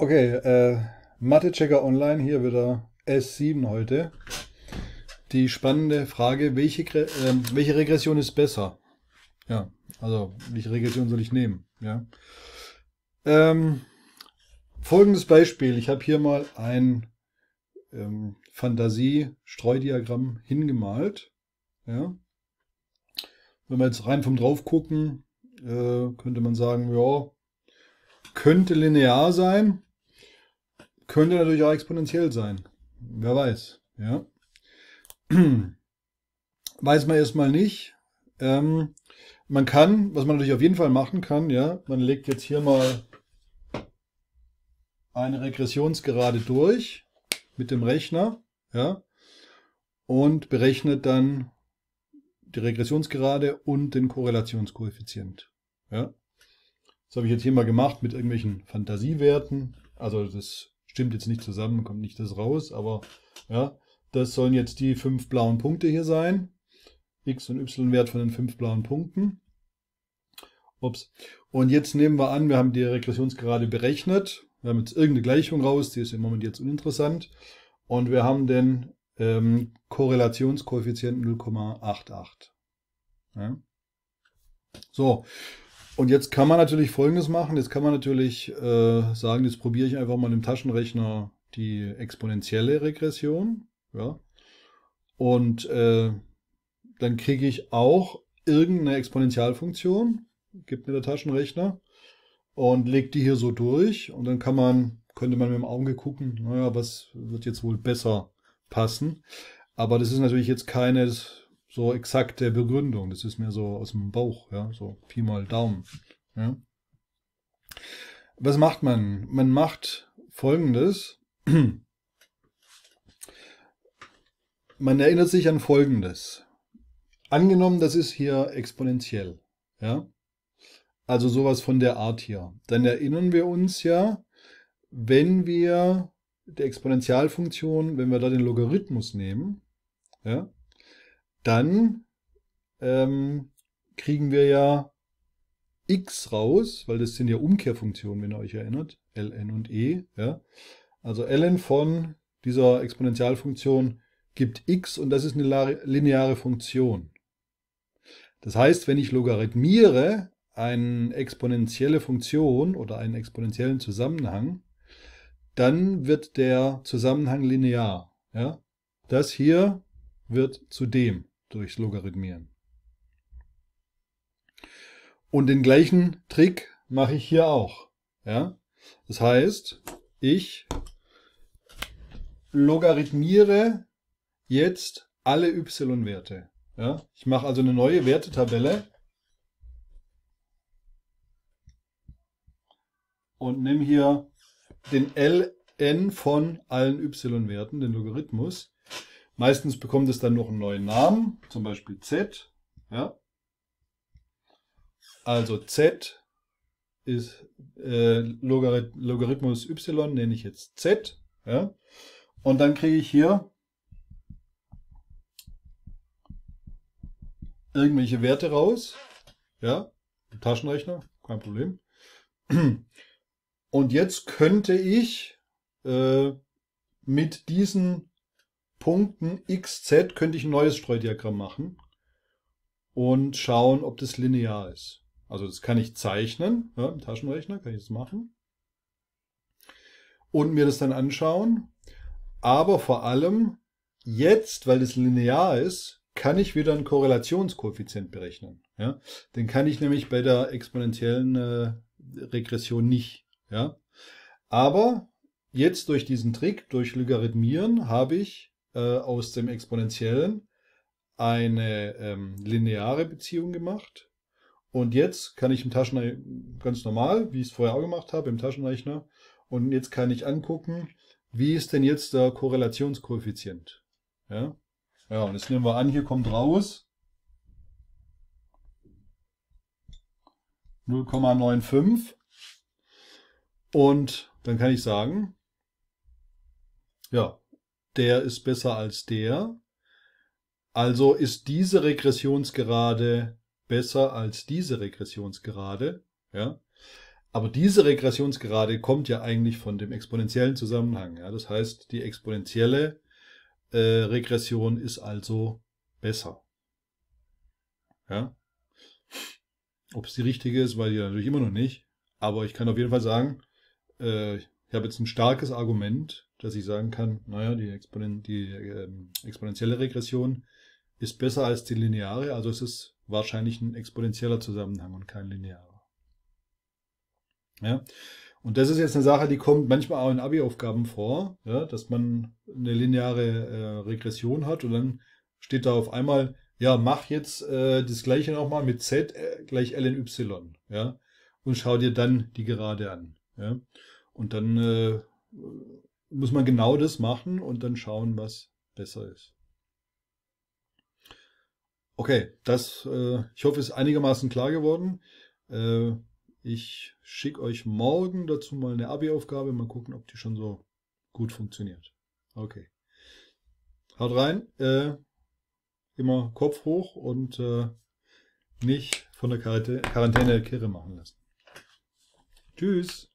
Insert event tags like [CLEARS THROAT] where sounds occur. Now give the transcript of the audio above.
Okay, äh, Mathe-Checker Online, hier wieder S7 heute. Die spannende Frage, welche, äh, welche Regression ist besser? Ja, also welche Regression soll ich nehmen? Ja. Ähm, folgendes Beispiel. Ich habe hier mal ein ähm, Fantasie-Streudiagramm hingemalt. Ja. Wenn wir jetzt rein vom drauf gucken, äh, könnte man sagen, ja, könnte linear sein. Könnte natürlich auch exponentiell sein. Wer weiß. Ja. [CLEARS THROAT] Weiß man erstmal nicht. Ähm, man kann, was man natürlich auf jeden Fall machen kann, ja, man legt jetzt hier mal eine Regressionsgerade durch mit dem Rechner, ja, und berechnet dann die Regressionsgerade und den Korrelationskoeffizient. Ja. Das habe ich jetzt hier mal gemacht mit irgendwelchen Fantasiewerten. Also das stimmt jetzt nicht zusammen, kommt nicht das raus, aber ja, das sollen jetzt die fünf blauen Punkte hier sein. X und Y-Wert von den fünf blauen Punkten. Ups. Und jetzt nehmen wir an, wir haben die Regressionsgerade berechnet. Wir haben jetzt irgendeine Gleichung raus, die ist im Moment jetzt uninteressant. Und wir haben den ähm, Korrelationskoeffizienten 0,88. Ja. So, und jetzt kann man natürlich Folgendes machen. Jetzt kann man natürlich äh, sagen, jetzt probiere ich einfach mal im Taschenrechner die exponentielle Regression. Ja. Und äh, dann kriege ich auch irgendeine Exponentialfunktion, gibt mir der Taschenrechner und legt die hier so durch. Und dann kann man, könnte man mit dem Auge gucken, naja, was wird jetzt wohl besser passen. Aber das ist natürlich jetzt keines, so exakte Begründung. Das ist mir so aus dem Bauch, ja, so Pi mal Daumen. Ja. Was macht man? Man macht folgendes. [CLEARS THROAT] Man erinnert sich an folgendes. Angenommen, das ist hier exponentiell, ja. Also sowas von der Art hier. Dann erinnern wir uns ja, wenn wir die Exponentialfunktion, wenn wir da den Logarithmus nehmen, ja, dann ähm, kriegen wir ja x raus, weil das sind ja Umkehrfunktionen, wenn ihr euch erinnert, ln und e. Ja. Also ln von dieser Exponentialfunktion gibt x und das ist eine lineare Funktion. Das heißt, wenn ich logarithmiere eine exponentielle Funktion oder einen exponentiellen Zusammenhang, dann wird der Zusammenhang linear. Ja? Das hier wird zu dem durchs Logarithmieren. Und den gleichen Trick mache ich hier auch. Ja? Das heißt, ich logarithmiere jetzt alle y-Werte. Ja? Ich mache also eine neue Wertetabelle und nehme hier den ln von allen y-Werten, den Logarithmus, Meistens bekommt es dann noch einen neuen Namen, zum Beispiel Z. Ja? Also Z ist äh, Logarith Logarithmus y, nenne ich jetzt Z. Ja? Und dann kriege ich hier irgendwelche Werte raus. Ja, Taschenrechner, kein Problem. Und jetzt könnte ich äh, mit diesen Punkten xz könnte ich ein neues Streudiagramm machen und schauen, ob das linear ist. Also das kann ich zeichnen, ja, im Taschenrechner kann ich das machen und mir das dann anschauen. Aber vor allem jetzt, weil das linear ist, kann ich wieder einen Korrelationskoeffizient berechnen. Ja? Den kann ich nämlich bei der exponentiellen äh, Regression nicht. Ja? Aber jetzt durch diesen Trick, durch Logarithmieren, habe ich äh, aus dem Exponentiellen eine ähm, lineare Beziehung gemacht. Und jetzt kann ich im Taschenrechner ganz normal, wie ich es vorher auch gemacht habe, im Taschenrechner. Und jetzt kann ich angucken, wie ist denn jetzt der Korrelationskoeffizient? Ja, ja und jetzt nehmen wir an, hier kommt raus 0,95. Und dann kann ich sagen, ja, der ist besser als der. Also ist diese Regressionsgerade besser als diese Regressionsgerade, ja. Aber diese Regressionsgerade kommt ja eigentlich von dem exponentiellen Zusammenhang. Ja? Das heißt, die exponentielle äh, Regression ist also besser. Ja? Ob es die richtige ist, weiß ich natürlich immer noch nicht. Aber ich kann auf jeden Fall sagen, äh, ich habe jetzt ein starkes Argument, dass ich sagen kann, naja, die, Exponen die ähm, exponentielle Regression ist besser als die lineare, also es ist wahrscheinlich ein exponentieller Zusammenhang und kein linearer. Ja? Und das ist jetzt eine Sache, die kommt manchmal auch in Abi-Aufgaben vor, ja, dass man eine lineare äh, Regression hat und dann steht da auf einmal, ja, mach jetzt äh, das gleiche nochmal mit z äh, gleich ln y, ja, und schau dir dann die Gerade an. Ja. Und dann äh, muss man genau das machen und dann schauen, was besser ist. Okay, das, äh, ich hoffe, ist einigermaßen klar geworden. Äh, ich schicke euch morgen dazu mal eine Abi-Aufgabe. Mal gucken, ob die schon so gut funktioniert. Okay. Haut rein. Äh, immer Kopf hoch und äh, nicht von der Quarantäne Kirre machen lassen. Tschüss.